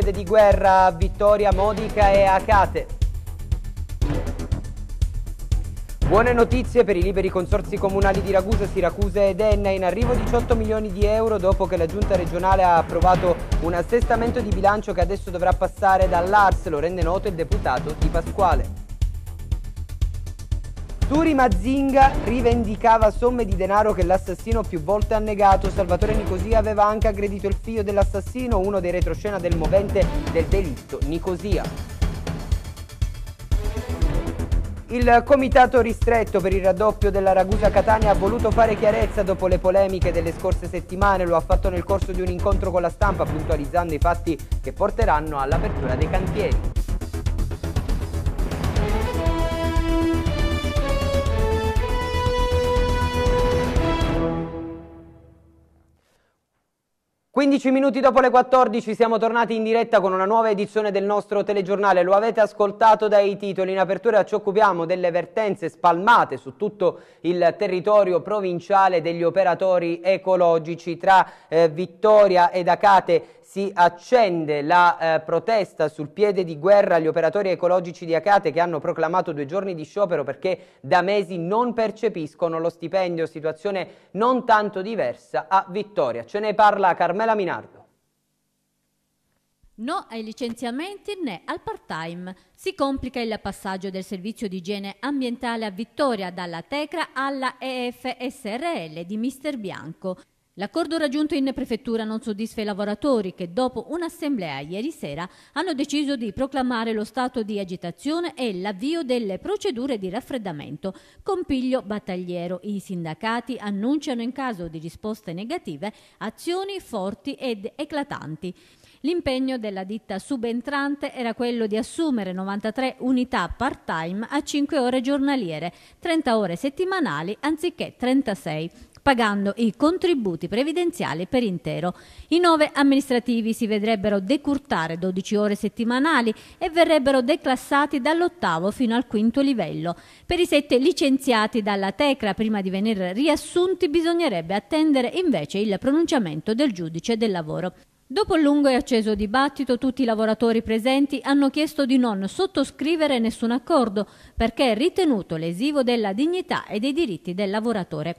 piede di guerra a Vittoria, Modica e Acate. Buone notizie per i liberi consorzi comunali di Ragusa, Siracusa ed Enna. In arrivo 18 milioni di euro dopo che la giunta regionale ha approvato un assestamento di bilancio che adesso dovrà passare dall'Ars. Lo rende noto il deputato Di Pasquale. Turi Mazinga rivendicava somme di denaro che l'assassino più volte ha negato. Salvatore Nicosia aveva anche aggredito il figlio dell'assassino, uno dei retroscena del movente del delitto Nicosia. Il comitato ristretto per il raddoppio della Ragusa Catania ha voluto fare chiarezza dopo le polemiche delle scorse settimane, lo ha fatto nel corso di un incontro con la stampa puntualizzando i fatti che porteranno all'apertura dei cantieri. 15 minuti dopo le 14 siamo tornati in diretta con una nuova edizione del nostro telegiornale, lo avete ascoltato dai titoli, in apertura ci occupiamo delle vertenze spalmate su tutto il territorio provinciale degli operatori ecologici tra eh, Vittoria ed Acate si accende la eh, protesta sul piede di guerra agli operatori ecologici di Acate che hanno proclamato due giorni di sciopero perché da mesi non percepiscono lo stipendio, situazione non tanto diversa a Vittoria. Ce ne parla Carmela Minardo. No ai licenziamenti né al part-time. Si complica il passaggio del servizio di igiene ambientale a Vittoria dalla Tecra alla EFSRL di Mister Bianco. L'accordo raggiunto in prefettura non soddisfa i lavoratori che dopo un'assemblea ieri sera hanno deciso di proclamare lo stato di agitazione e l'avvio delle procedure di raffreddamento. Con piglio battagliero i sindacati annunciano in caso di risposte negative azioni forti ed eclatanti. L'impegno della ditta subentrante era quello di assumere 93 unità part-time a 5 ore giornaliere, 30 ore settimanali anziché 36 pagando i contributi previdenziali per intero. I nove amministrativi si vedrebbero decurtare 12 ore settimanali e verrebbero declassati dall'ottavo fino al quinto livello. Per i sette licenziati dalla Tecra prima di venire riassunti bisognerebbe attendere invece il pronunciamento del giudice del lavoro. Dopo il lungo e acceso dibattito, tutti i lavoratori presenti hanno chiesto di non sottoscrivere nessun accordo perché è ritenuto lesivo della dignità e dei diritti del lavoratore.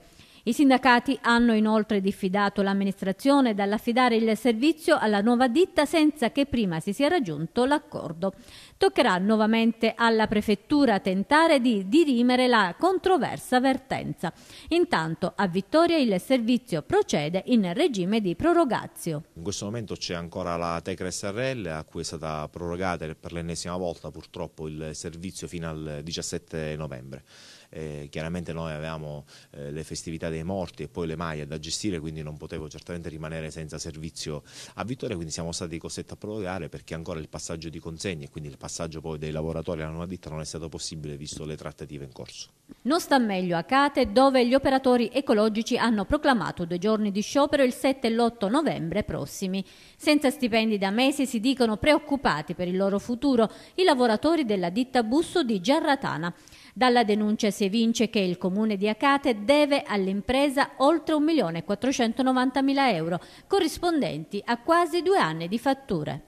I sindacati hanno inoltre diffidato l'amministrazione dall'affidare il servizio alla nuova ditta senza che prima si sia raggiunto l'accordo. Toccherà nuovamente alla prefettura tentare di dirimere la controversa vertenza. Intanto a Vittoria il servizio procede in regime di prorogazio. In questo momento c'è ancora la Tecra SRL a cui è stata prorogata per l'ennesima volta purtroppo il servizio fino al 17 novembre eh, chiaramente noi avevamo eh, le festività dei morti e poi le maglie da gestire, quindi non potevo certamente rimanere senza servizio a Vittoria, quindi siamo stati costretti a prorogare perché ancora il passaggio di consegne, e quindi il passaggio poi dei lavoratori alla nuova ditta non è stato possibile visto le trattative in corso. Non sta meglio a Cate dove gli operatori ecologici hanno proclamato due giorni di sciopero il 7 e l'8 novembre prossimi. Senza stipendi da mesi si dicono preoccupati per il loro futuro i lavoratori della ditta Busso di Giarratana. Dalla denuncia si evince che il comune di Acate deve all'impresa oltre 1.490.000 euro, corrispondenti a quasi due anni di fatture.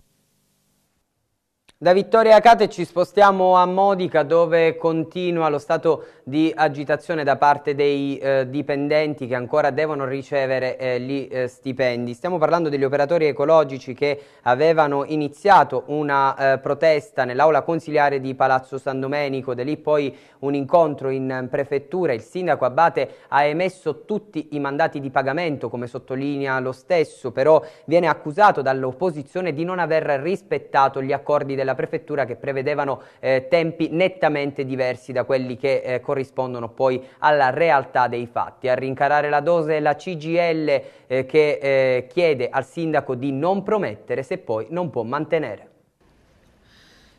Da Vittoria Acate ci spostiamo a Modica dove continua lo stato di agitazione da parte dei eh, dipendenti che ancora devono ricevere eh, gli eh, stipendi. Stiamo parlando degli operatori ecologici che avevano iniziato una eh, protesta nell'aula consiliare di Palazzo San Domenico, da lì poi un incontro in prefettura. Il sindaco Abate ha emesso tutti i mandati di pagamento come sottolinea lo stesso, però viene accusato dall'opposizione di non aver rispettato gli accordi della della prefettura che prevedevano eh, tempi nettamente diversi da quelli che eh, corrispondono poi alla realtà dei fatti. A rincarare la dose è la CGL eh, che eh, chiede al sindaco di non promettere se poi non può mantenere.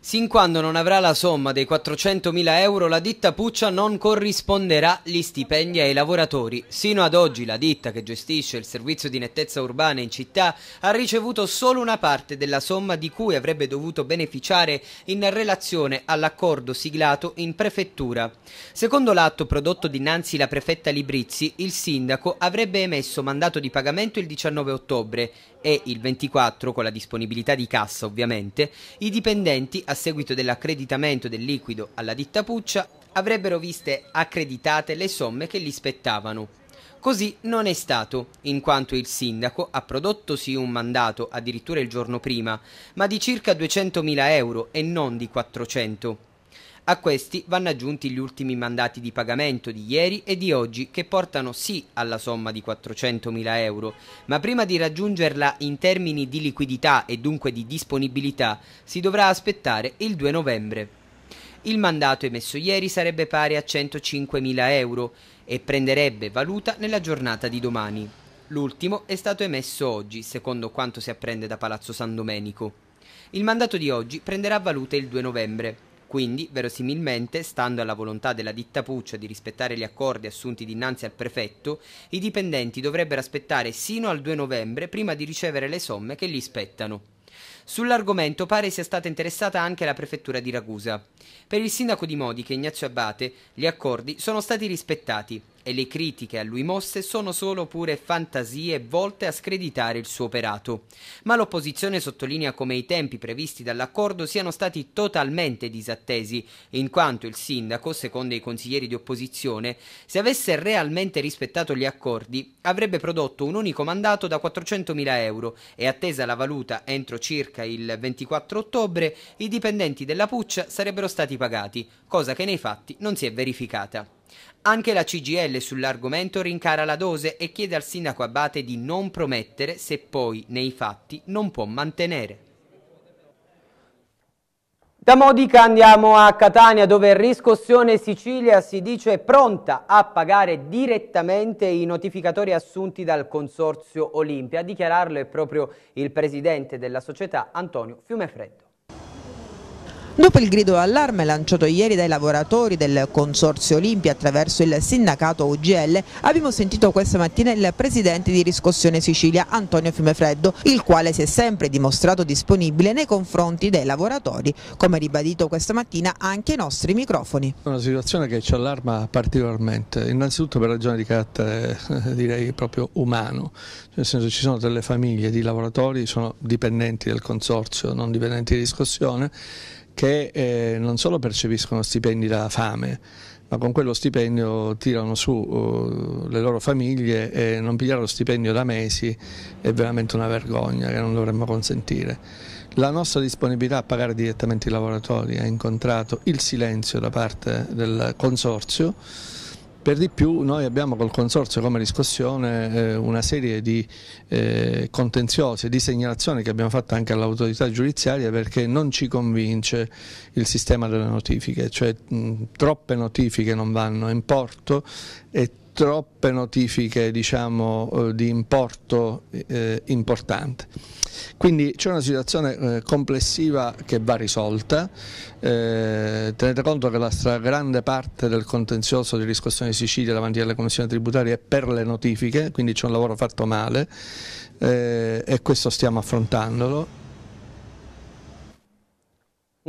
Sin quando non avrà la somma dei 400.000 euro la ditta Puccia non corrisponderà gli stipendi ai lavoratori. Sino ad oggi la ditta che gestisce il servizio di nettezza urbana in città ha ricevuto solo una parte della somma di cui avrebbe dovuto beneficiare in relazione all'accordo siglato in prefettura. Secondo l'atto prodotto dinanzi la prefetta Librizzi, il sindaco avrebbe emesso mandato di pagamento il 19 ottobre e il 24 con la disponibilità di cassa ovviamente, i dipendenti a seguito dell'accreditamento del liquido alla ditta Puccia avrebbero viste accreditate le somme che gli spettavano. Così non è stato, in quanto il sindaco ha prodotto sì un mandato addirittura il giorno prima, ma di circa 200.000 euro e non di 400. A questi vanno aggiunti gli ultimi mandati di pagamento di ieri e di oggi che portano sì alla somma di 400.000 euro, ma prima di raggiungerla in termini di liquidità e dunque di disponibilità si dovrà aspettare il 2 novembre. Il mandato emesso ieri sarebbe pari a 105.000 euro e prenderebbe valuta nella giornata di domani. L'ultimo è stato emesso oggi, secondo quanto si apprende da Palazzo San Domenico. Il mandato di oggi prenderà valuta il 2 novembre. Quindi, verosimilmente, stando alla volontà della ditta Puccia di rispettare gli accordi assunti dinanzi al prefetto, i dipendenti dovrebbero aspettare sino al 2 novembre prima di ricevere le somme che gli spettano. Sull'argomento pare sia stata interessata anche la prefettura di Ragusa. Per il sindaco di Modiche, Ignazio Abate, gli accordi sono stati rispettati e le critiche a lui mosse sono solo pure fantasie volte a screditare il suo operato. Ma l'opposizione sottolinea come i tempi previsti dall'accordo siano stati totalmente disattesi, in quanto il sindaco, secondo i consiglieri di opposizione, se avesse realmente rispettato gli accordi, avrebbe prodotto un unico mandato da 400.000 euro e attesa la valuta entro circa circa il 24 ottobre, i dipendenti della Puccia sarebbero stati pagati, cosa che nei fatti non si è verificata. Anche la CGL sull'argomento rincara la dose e chiede al sindaco Abate di non promettere se poi nei fatti non può mantenere. Da Modica andiamo a Catania dove Riscossione Sicilia si dice pronta a pagare direttamente i notificatori assunti dal Consorzio Olimpia. A dichiararlo è proprio il presidente della società Antonio Fiumefreddo. Dopo il grido d'allarme lanciato ieri dai lavoratori del Consorzio Olimpia attraverso il sindacato UGL, abbiamo sentito questa mattina il presidente di Riscossione Sicilia, Antonio Fiumefreddo, il quale si è sempre dimostrato disponibile nei confronti dei lavoratori, come ribadito questa mattina anche i nostri microfoni. È una situazione che ci allarma particolarmente, innanzitutto per ragioni di carattere eh, direi proprio umano, nel senso ci sono delle famiglie di lavoratori, sono dipendenti del Consorzio, non dipendenti di Riscossione, che eh, non solo percepiscono stipendi da fame, ma con quello stipendio tirano su uh, le loro famiglie e non pigliare lo stipendio da mesi è veramente una vergogna che non dovremmo consentire. La nostra disponibilità a pagare direttamente i lavoratori ha incontrato il silenzio da parte del consorzio per di più noi abbiamo col Consorzio come riscossione eh, una serie di eh, contenziosi e di segnalazioni che abbiamo fatto anche all'autorità giudiziaria perché non ci convince il sistema delle notifiche, cioè troppe notifiche non vanno in porto e troppe notifiche diciamo, eh, di importo eh, importante. Quindi c'è una situazione eh, complessiva che va risolta, eh, tenete conto che la stragrande parte del contenzioso di riscossione di Sicilia davanti alle commissioni tributarie è per le notifiche, quindi c'è un lavoro fatto male eh, e questo stiamo affrontandolo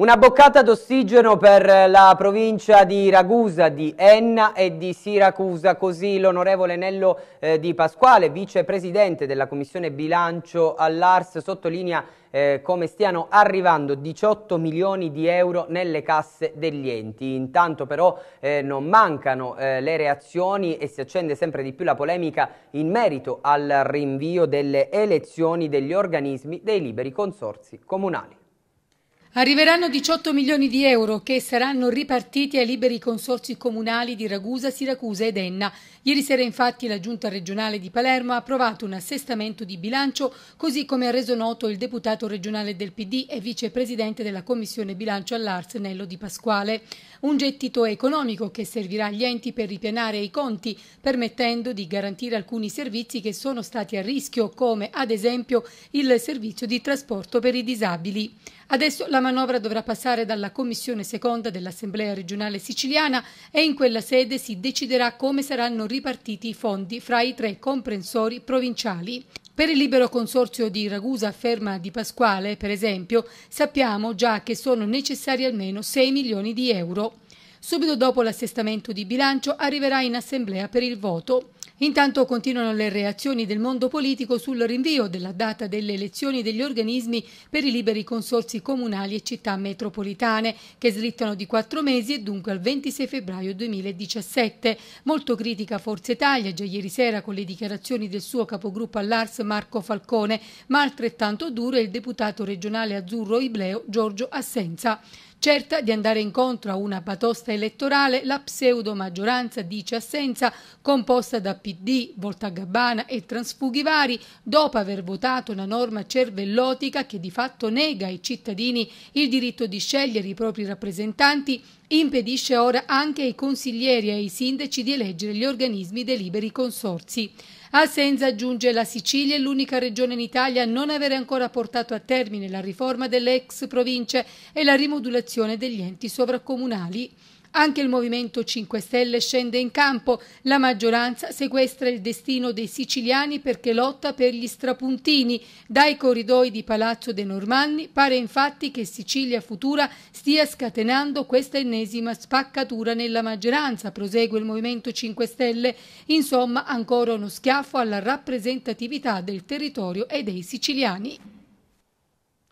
una boccata d'ossigeno per la provincia di Ragusa, di Enna e di Siracusa, così l'onorevole Nello eh, Di Pasquale, vicepresidente della Commissione Bilancio all'Ars, sottolinea eh, come stiano arrivando 18 milioni di euro nelle casse degli enti. Intanto però eh, non mancano eh, le reazioni e si accende sempre di più la polemica in merito al rinvio delle elezioni degli organismi dei liberi consorsi comunali. Arriveranno 18 milioni di euro che saranno ripartiti ai liberi consorsi comunali di Ragusa, Siracusa ed Enna Ieri sera infatti la Giunta regionale di Palermo ha approvato un assestamento di bilancio, così come ha reso noto il deputato regionale del PD e vicepresidente della Commissione Bilancio all'Ars Nello Di Pasquale. Un gettito economico che servirà agli enti per ripianare i conti, permettendo di garantire alcuni servizi che sono stati a rischio, come ad esempio il servizio di trasporto per i disabili. Adesso la manovra dovrà passare dalla Commissione seconda dell'Assemblea regionale siciliana e in quella sede si deciderà come saranno ripartiti ripartiti i fondi fra i tre comprensori provinciali. Per il libero consorzio di Ragusa Ferma di Pasquale, per esempio, sappiamo già che sono necessari almeno 6 milioni di euro. Subito dopo l'assestamento di bilancio arriverà in assemblea per il voto. Intanto continuano le reazioni del mondo politico sul rinvio della data delle elezioni degli organismi per i liberi consorsi comunali e città metropolitane, che slittano di quattro mesi e dunque al 26 febbraio 2017. Molto critica Forza Italia già ieri sera con le dichiarazioni del suo capogruppo all'Ars Marco Falcone, ma altrettanto duro è il deputato regionale azzurro Ibleo Giorgio Assenza. Certa di andare incontro a una batosta elettorale, la pseudo maggioranza dice assenza, composta da PD, Volta Gabbana e transfughi vari, dopo aver votato una norma cervellotica che di fatto nega ai cittadini il diritto di scegliere i propri rappresentanti, impedisce ora anche ai consiglieri e ai sindaci di eleggere gli organismi dei liberi consorzi. A Senza aggiunge la Sicilia è l'unica regione in Italia a non avere ancora portato a termine la riforma delle ex province e la rimodulazione degli enti sovracomunali. Anche il Movimento 5 Stelle scende in campo, la maggioranza sequestra il destino dei siciliani perché lotta per gli strapuntini. Dai corridoi di Palazzo De Normanni pare infatti che Sicilia Futura stia scatenando questa ennesima spaccatura nella maggioranza, prosegue il Movimento 5 Stelle. Insomma, ancora uno schiaffo alla rappresentatività del territorio e dei siciliani.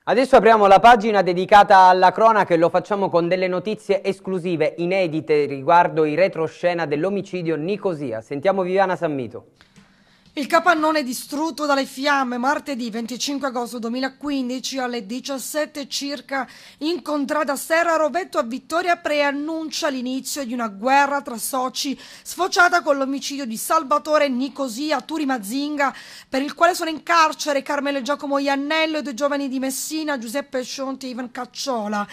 Adesso apriamo la pagina dedicata alla cronaca e lo facciamo con delle notizie esclusive, inedite, riguardo i retroscena dell'omicidio Nicosia. Sentiamo Viviana Sammito. Il capannone distrutto dalle fiamme martedì 25 agosto 2015 alle 17 circa in contrada Serra Rovetto a Vittoria preannuncia l'inizio di una guerra tra soci sfociata con l'omicidio di Salvatore Nicosia Turi Mazinga per il quale sono in carcere Carmelo e Giacomo Iannello e due giovani di Messina Giuseppe Scionti e Ivan Cacciola.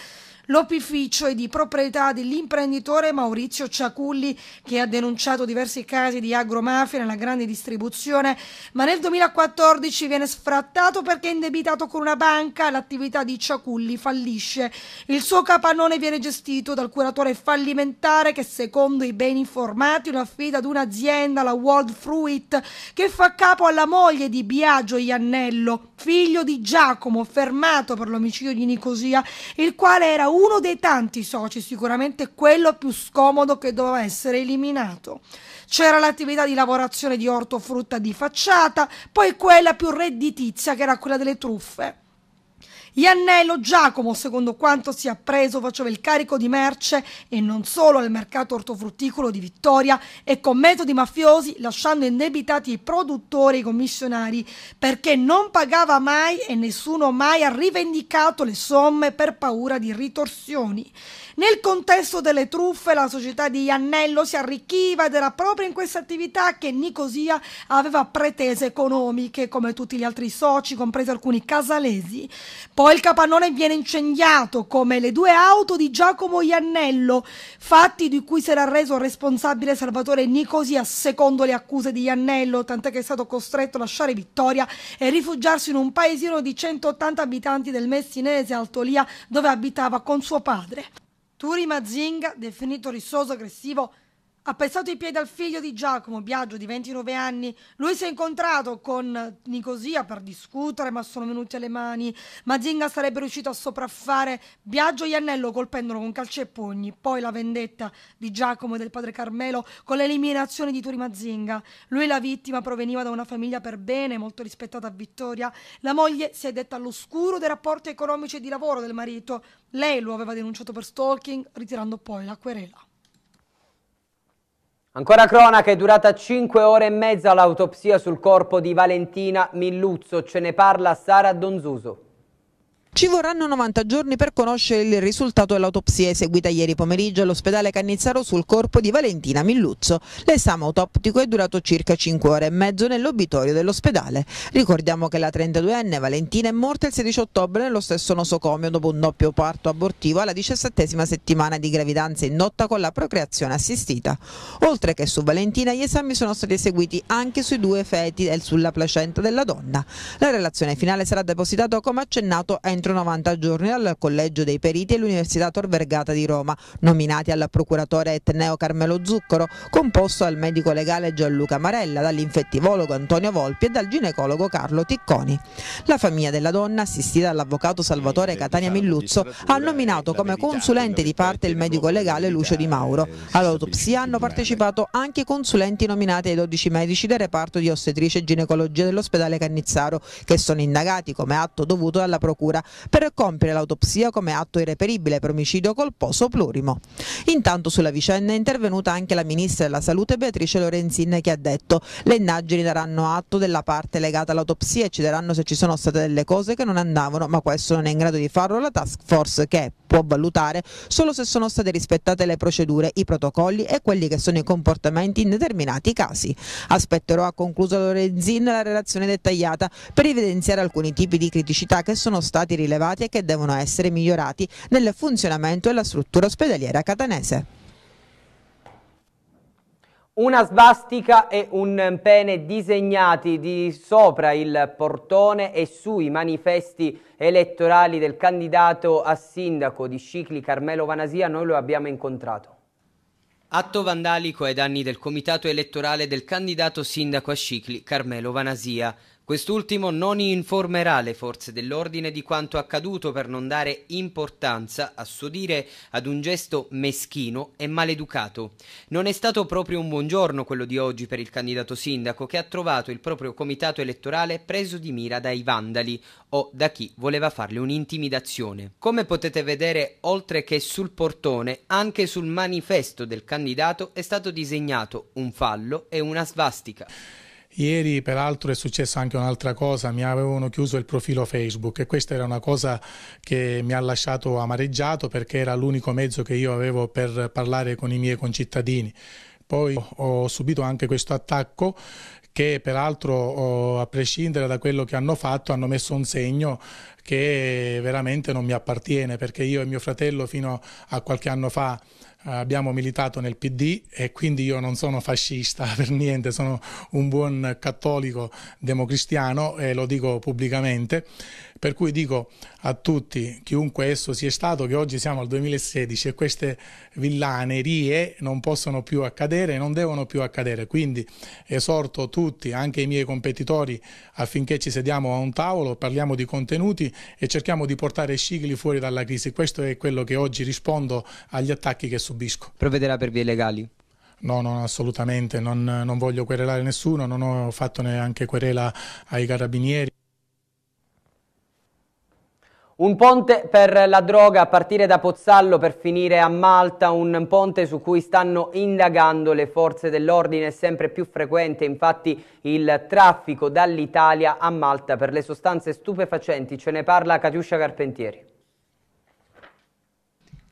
L'opificio è di proprietà dell'imprenditore Maurizio Ciaculli che ha denunciato diversi casi di agromafia nella grande distribuzione, ma nel 2014 viene sfrattato perché è indebitato con una banca, l'attività di Ciaculli fallisce. Il suo capannone viene gestito dal curatore fallimentare che secondo i ben informati lo affida ad un'azienda, la World Fruit, che fa capo alla moglie di Biagio Iannello, figlio di Giacomo, fermato per l'omicidio di Nicosia, il quale era un uno dei tanti soci, sicuramente quello più scomodo che doveva essere eliminato. C'era l'attività di lavorazione di ortofrutta di facciata, poi quella più redditizia che era quella delle truffe. Iannello Giacomo, secondo quanto si è appreso, faceva il carico di merce e non solo al mercato ortofrutticolo di Vittoria e con metodi mafiosi lasciando indebitati i produttori e i commissionari perché non pagava mai e nessuno mai ha rivendicato le somme per paura di ritorsioni. Nel contesto delle truffe la società di Iannello si arricchiva ed era proprio in questa attività che Nicosia aveva pretese economiche come tutti gli altri soci, compresi alcuni casalesi. Poi il capannone viene incendiato come le due auto di Giacomo Iannello, fatti di cui si era reso responsabile Salvatore Nicosia secondo le accuse di Iannello, tant'è che è stato costretto a lasciare Vittoria e rifugiarsi in un paesino di 180 abitanti del Messinese, Altolia, dove abitava con suo padre. Turi Mazinga, definito rissoso aggressivo ha pestato i piedi al figlio di Giacomo Biagio di 29 anni, lui si è incontrato con Nicosia per discutere, ma sono venuti alle mani. Mazinga sarebbe riuscito a sopraffare Biagio e Iannello colpendolo con calci e pugni. Poi la vendetta di Giacomo e del padre Carmelo con l'eliminazione di Turi Mazinga. Lui la vittima proveniva da una famiglia per bene, molto rispettata a Vittoria. La moglie si è detta all'oscuro dei rapporti economici e di lavoro del marito. Lei lo aveva denunciato per stalking, ritirando poi la querela. Ancora cronaca, è durata 5 ore e mezza l'autopsia sul corpo di Valentina Milluzzo, ce ne parla Sara Donzuso. Ci vorranno 90 giorni per conoscere il risultato dell'autopsia eseguita ieri pomeriggio all'ospedale Cannizzaro sul corpo di Valentina Milluzzo. L'esame autoptico è durato circa 5 ore e mezzo nell'obitorio dell'ospedale. Ricordiamo che la 32enne Valentina è morta il 16 ottobre nello stesso nosocomio dopo un doppio parto abortivo alla 17 settimana di gravidanza indotta con la procreazione assistita. Oltre che su Valentina gli esami sono stati eseguiti anche sui due feti e sulla placenta della donna. La relazione finale sarà depositata come accennato entro entro 90 giorni al Collegio dei Periti e l'Università Tor Vergata di Roma, nominati al procuratore etneo Carmelo Zuccaro, composto dal medico legale Gianluca Marella, dall'infettivologo Antonio Volpi e dal ginecologo Carlo Ticconi. La famiglia della donna, assistita dall'avvocato Salvatore Catania diciamo, Milluzzo, ha nominato come consulente di parte il medico legale Lucio Di Mauro. All'autopsia hanno partecipato anche i consulenti nominati ai 12 medici del reparto di ostetrice e ginecologia dell'ospedale Cannizzaro, che sono indagati come atto dovuto dalla procura per compiere l'autopsia come atto irreperibile per omicidio colposo plurimo. Intanto sulla vicenda è intervenuta anche la Ministra della Salute Beatrice Lorenzin che ha detto le indagini daranno atto della parte legata all'autopsia e ci daranno se ci sono state delle cose che non andavano ma questo non è in grado di farlo la task force che può valutare solo se sono state rispettate le procedure, i protocolli e quelli che sono i comportamenti in determinati casi. Aspetterò, ha concluso Lorenzin, la relazione dettagliata per evidenziare alcuni tipi di criticità che sono stati aspetti rilevati e che devono essere migliorati nel funzionamento della struttura ospedaliera catanese. Una svastica e un pene disegnati di sopra il portone e sui manifesti elettorali del candidato a sindaco di Scicli Carmelo Vanasia, noi lo abbiamo incontrato. Atto vandalico ai danni del comitato elettorale del candidato sindaco a Scicli Carmelo Vanasia. Quest'ultimo non informerà le forze dell'ordine di quanto accaduto per non dare importanza, a suo dire, ad un gesto meschino e maleducato. Non è stato proprio un buongiorno quello di oggi per il candidato sindaco che ha trovato il proprio comitato elettorale preso di mira dai vandali o da chi voleva farle un'intimidazione. Come potete vedere, oltre che sul portone, anche sul manifesto del candidato è stato disegnato un fallo e una svastica. Ieri peraltro è successa anche un'altra cosa, mi avevano chiuso il profilo Facebook e questa era una cosa che mi ha lasciato amareggiato perché era l'unico mezzo che io avevo per parlare con i miei concittadini. Poi ho subito anche questo attacco che peraltro a prescindere da quello che hanno fatto hanno messo un segno che veramente non mi appartiene perché io e mio fratello fino a qualche anno fa abbiamo militato nel PD e quindi io non sono fascista per niente, sono un buon cattolico democristiano e lo dico pubblicamente. Per cui dico a tutti, chiunque esso sia stato, che oggi siamo al 2016 e queste villanerie non possono più accadere, e non devono più accadere. Quindi esorto tutti, anche i miei competitori, affinché ci sediamo a un tavolo, parliamo di contenuti e cerchiamo di portare Scigli fuori dalla crisi. Questo è quello che oggi rispondo agli attacchi che subisco. Provvederà per vie legali? No, no, assolutamente, non, non voglio querelare nessuno, non ho fatto neanche querela ai carabinieri. Un ponte per la droga a partire da Pozzallo per finire a Malta, un ponte su cui stanno indagando le forze dell'ordine, sempre più frequente infatti il traffico dall'Italia a Malta per le sostanze stupefacenti, ce ne parla Catiuscia Carpentieri.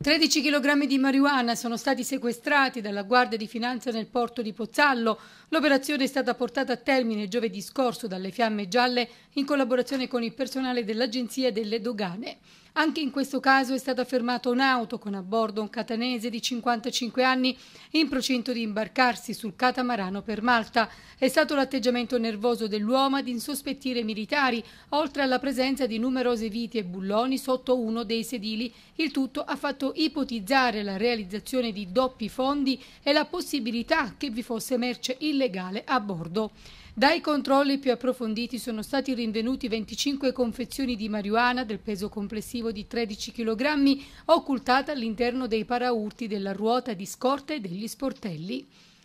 13 kg di marijuana sono stati sequestrati dalla Guardia di Finanza nel porto di Pozzallo. L'operazione è stata portata a termine giovedì scorso dalle Fiamme Gialle in collaborazione con il personale dell'Agenzia delle Dogane. Anche in questo caso è stata fermata un'auto con a bordo un catanese di 55 anni in procinto di imbarcarsi sul catamarano per Malta. È stato l'atteggiamento nervoso dell'uomo ad insospettire i militari, oltre alla presenza di numerose viti e bulloni sotto uno dei sedili. Il tutto ha fatto ipotizzare la realizzazione di doppi fondi e la possibilità che vi fosse merce illegale a bordo. Dai controlli più approfonditi sono stati rinvenuti 25 confezioni di marijuana del peso complessivo di 13 kg occultata all'interno dei paraurti della ruota di scorte e degli sportelli.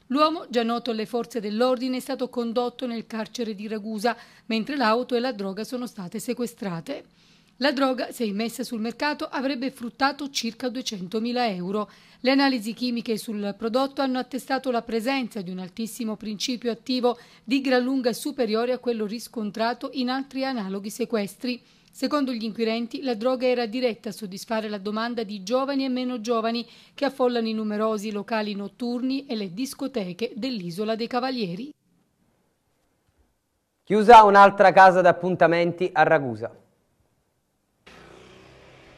L'uomo, già noto alle forze dell'ordine, è stato condotto nel carcere di Ragusa, mentre l'auto e la droga sono state sequestrate. La droga, se immessa sul mercato, avrebbe fruttato circa 200.000 euro. Le analisi chimiche sul prodotto hanno attestato la presenza di un altissimo principio attivo di gran lunga superiore a quello riscontrato in altri analoghi sequestri. Secondo gli inquirenti, la droga era diretta a soddisfare la domanda di giovani e meno giovani che affollano i numerosi locali notturni e le discoteche dell'Isola dei Cavalieri. Chiusa un'altra casa d'appuntamenti a Ragusa.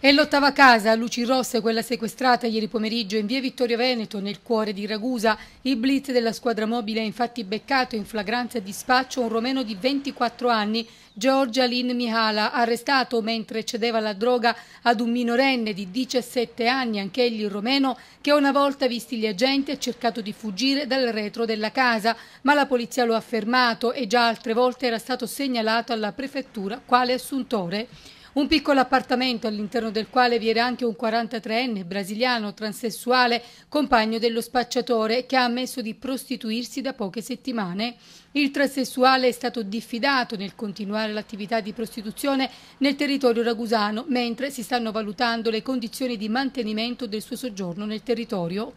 È l'ottava casa, luci rosse, quella sequestrata ieri pomeriggio in via Vittorio Veneto, nel cuore di Ragusa. Il blitz della squadra mobile ha infatti beccato in flagranza di spaccio un romeno di 24 anni, Giorgia Lin Mihala, arrestato mentre cedeva la droga ad un minorenne di 17 anni, anch'egli romeno, che una volta visti gli agenti ha cercato di fuggire dal retro della casa, ma la polizia lo ha fermato e già altre volte era stato segnalato alla prefettura quale assuntore. Un piccolo appartamento all'interno del quale vi era anche un 43enne brasiliano transessuale, compagno dello spacciatore, che ha ammesso di prostituirsi da poche settimane. Il transessuale è stato diffidato nel continuare l'attività di prostituzione nel territorio ragusano, mentre si stanno valutando le condizioni di mantenimento del suo soggiorno nel territorio.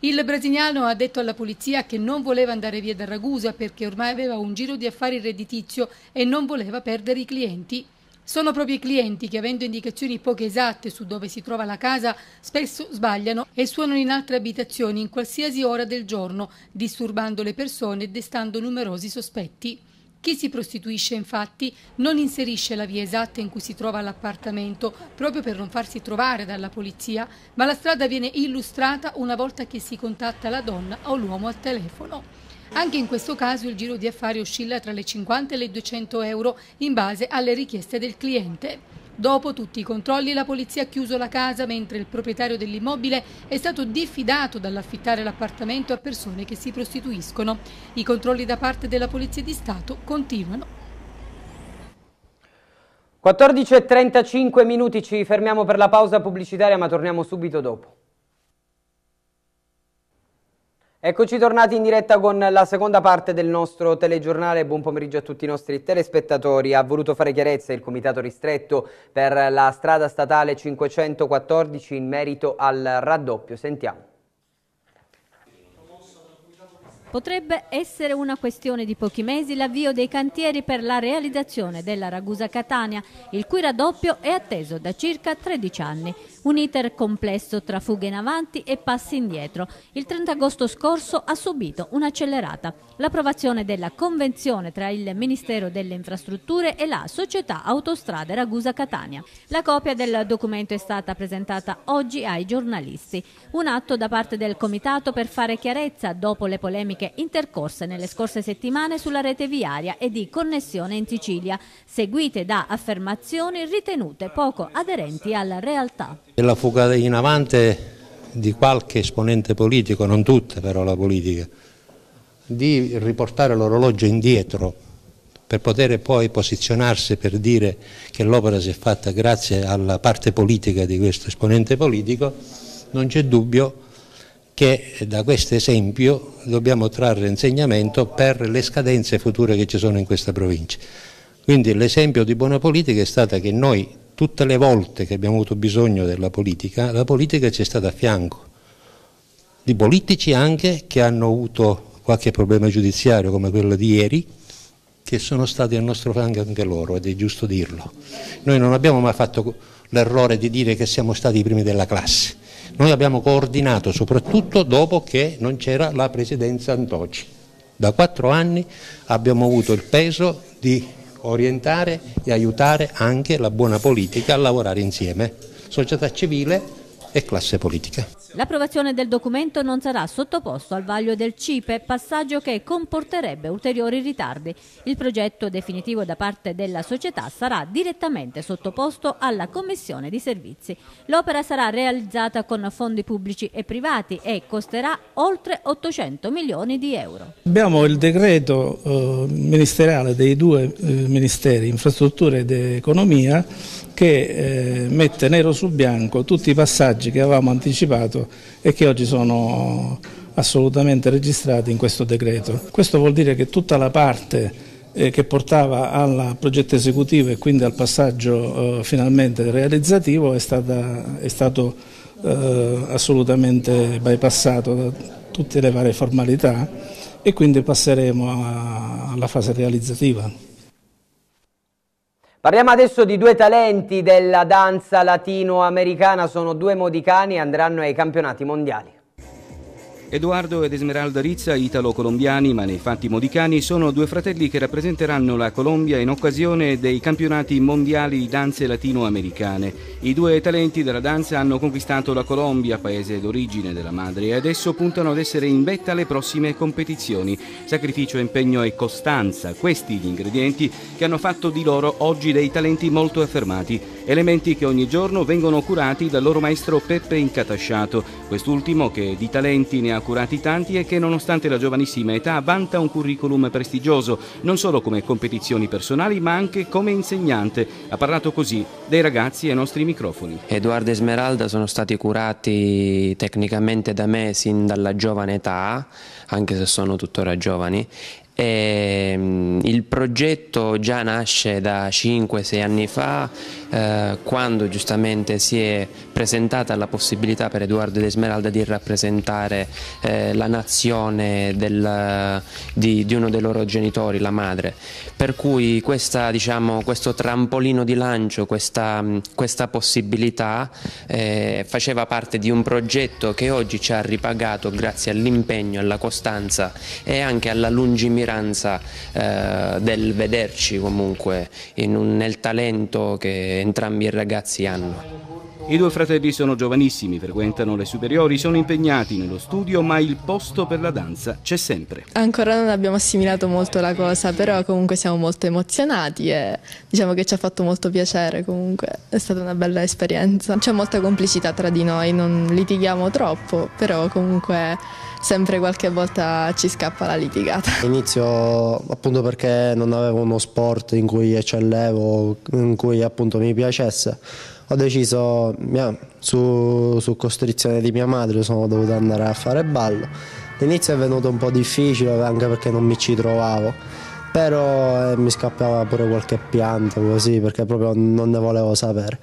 Il brasiliano ha detto alla polizia che non voleva andare via da Ragusa perché ormai aveva un giro di affari redditizio e non voleva perdere i clienti. Sono proprio i clienti che, avendo indicazioni poco esatte su dove si trova la casa, spesso sbagliano e suonano in altre abitazioni in qualsiasi ora del giorno, disturbando le persone e destando numerosi sospetti. Chi si prostituisce infatti non inserisce la via esatta in cui si trova l'appartamento proprio per non farsi trovare dalla polizia, ma la strada viene illustrata una volta che si contatta la donna o l'uomo al telefono. Anche in questo caso il giro di affari oscilla tra le 50 e le 200 euro in base alle richieste del cliente. Dopo tutti i controlli la polizia ha chiuso la casa mentre il proprietario dell'immobile è stato diffidato dall'affittare l'appartamento a persone che si prostituiscono. I controlli da parte della Polizia di Stato continuano. 14.35 minuti ci fermiamo per la pausa pubblicitaria ma torniamo subito dopo. Eccoci tornati in diretta con la seconda parte del nostro telegiornale. Buon pomeriggio a tutti i nostri telespettatori. Ha voluto fare chiarezza il Comitato Ristretto per la strada statale 514 in merito al raddoppio. Sentiamo. Potrebbe essere una questione di pochi mesi l'avvio dei cantieri per la realizzazione della Ragusa Catania, il cui raddoppio è atteso da circa 13 anni. Un iter complesso tra fughe in avanti e passi indietro. Il 30 agosto scorso ha subito un'accelerata. L'approvazione della convenzione tra il Ministero delle Infrastrutture e la Società Autostrade Ragusa-Catania. La copia del documento è stata presentata oggi ai giornalisti. Un atto da parte del Comitato per fare chiarezza dopo le polemiche intercorse nelle scorse settimane sulla rete viaria e di connessione in Sicilia, seguite da affermazioni ritenute poco aderenti alla realtà. La fuga in avanti di qualche esponente politico, non tutta però la politica, di riportare l'orologio indietro per poter poi posizionarsi per dire che l'opera si è fatta grazie alla parte politica di questo esponente politico, non c'è dubbio che da questo esempio dobbiamo trarre insegnamento per le scadenze future che ci sono in questa provincia. Quindi l'esempio di buona politica è stato che noi tutte le volte che abbiamo avuto bisogno della politica, la politica ci è stata a fianco, di politici anche che hanno avuto qualche problema giudiziario come quello di ieri, che sono stati al nostro fianco anche loro, ed è giusto dirlo. Noi non abbiamo mai fatto l'errore di dire che siamo stati i primi della classe, noi abbiamo coordinato soprattutto dopo che non c'era la presidenza Antoci. Da quattro anni abbiamo avuto il peso di orientare e aiutare anche la buona politica a lavorare insieme. Società civile e classe politica. L'approvazione del documento non sarà sottoposto al vaglio del CIPE, passaggio che comporterebbe ulteriori ritardi. Il progetto definitivo da parte della società sarà direttamente sottoposto alla Commissione di Servizi. L'opera sarà realizzata con fondi pubblici e privati e costerà oltre 800 milioni di euro. Abbiamo il decreto eh, ministeriale dei due eh, ministeri, infrastrutture ed economia, che eh, mette nero su bianco tutti i passaggi passaggi che avevamo anticipato e che oggi sono assolutamente registrati in questo decreto. Questo vuol dire che tutta la parte eh, che portava al progetto esecutivo e quindi al passaggio eh, finalmente realizzativo è, stata, è stato eh, assolutamente bypassato da tutte le varie formalità e quindi passeremo alla fase realizzativa. Parliamo adesso di due talenti della danza latinoamericana, sono due modicani e andranno ai campionati mondiali. Edoardo ed Esmeralda Rizza, italo-colombiani ma nei fatti modicani, sono due fratelli che rappresenteranno la Colombia in occasione dei campionati mondiali di danze latinoamericane. I due talenti della danza hanno conquistato la Colombia, paese d'origine della madre, e adesso puntano ad essere in vetta alle prossime competizioni. Sacrificio, impegno e costanza, questi gli ingredienti che hanno fatto di loro oggi dei talenti molto affermati, elementi che ogni giorno vengono curati dal loro maestro Peppe Incatasciato, quest'ultimo che di talenti ne ha curati tanti e che nonostante la giovanissima età vanta un curriculum prestigioso, non solo come competizioni personali ma anche come insegnante. Ha parlato così dei ragazzi ai nostri microfoni. Edoardo e Smeralda sono stati curati tecnicamente da me sin dalla giovane età, anche se sono tuttora giovani, e ehm, il progetto già nasce da 5-6 anni fa eh, quando giustamente si è presentata la possibilità per Edoardo ed Esmeralda di rappresentare eh, la nazione del, di, di, uno dei loro genitori, la madre. Per cui questa, diciamo, questo trampolino di lancio, questa, questa possibilità eh, faceva parte di un progetto che oggi ci ha ripagato grazie all'impegno, alla costanza e anche alla lungimiranza eh, del vederci comunque un, nel talento che entrambi i ragazzi hanno. I due fratelli sono giovanissimi, frequentano le superiori, sono impegnati nello studio, ma il posto per la danza c'è sempre. Ancora non abbiamo assimilato molto la cosa, però comunque siamo molto emozionati e diciamo che ci ha fatto molto piacere comunque, è stata una bella esperienza. C'è molta complicità tra di noi, non litighiamo troppo, però comunque sempre qualche volta ci scappa la litigata. Inizio appunto perché non avevo uno sport in cui eccellevo, in cui appunto mi piacesse. Ho deciso, su, su costrizione di mia madre, sono dovuto andare a fare ballo. L'inizio è venuto un po' difficile anche perché non mi ci trovavo, però eh, mi scappava pure qualche pianto così perché proprio non ne volevo sapere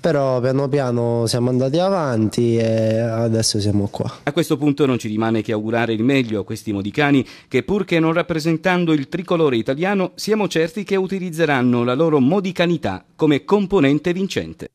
però piano piano siamo andati avanti e adesso siamo qua. A questo punto non ci rimane che augurare il meglio a questi modicani che pur che non rappresentando il tricolore italiano siamo certi che utilizzeranno la loro modicanità come componente vincente.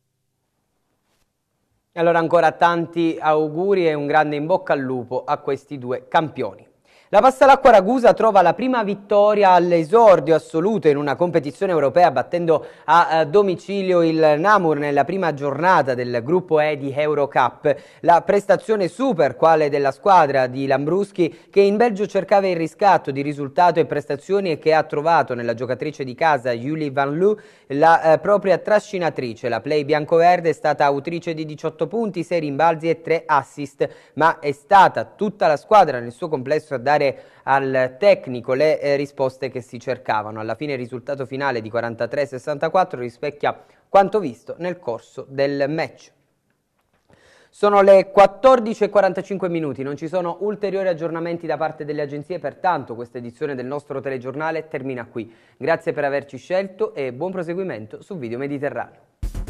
Allora ancora tanti auguri e un grande in bocca al lupo a questi due campioni. La Passalacqua Ragusa trova la prima vittoria all'esordio assoluto in una competizione europea battendo a eh, domicilio il Namur nella prima giornata del gruppo E di Eurocup. La prestazione super quale della squadra di Lambruschi che in Belgio cercava il riscatto di risultato e prestazioni e che ha trovato nella giocatrice di casa Julie Van Loo la eh, propria trascinatrice. La play biancoverde è stata autrice di 18 punti, 6 rimbalzi e 3 assist, ma è stata tutta la squadra nel suo complesso a dare dare al tecnico le eh, risposte che si cercavano. Alla fine il risultato finale di 43-64 rispecchia quanto visto nel corso del match. Sono le 14.45 minuti, non ci sono ulteriori aggiornamenti da parte delle agenzie, pertanto questa edizione del nostro telegiornale termina qui. Grazie per averci scelto e buon proseguimento su Video Mediterraneo.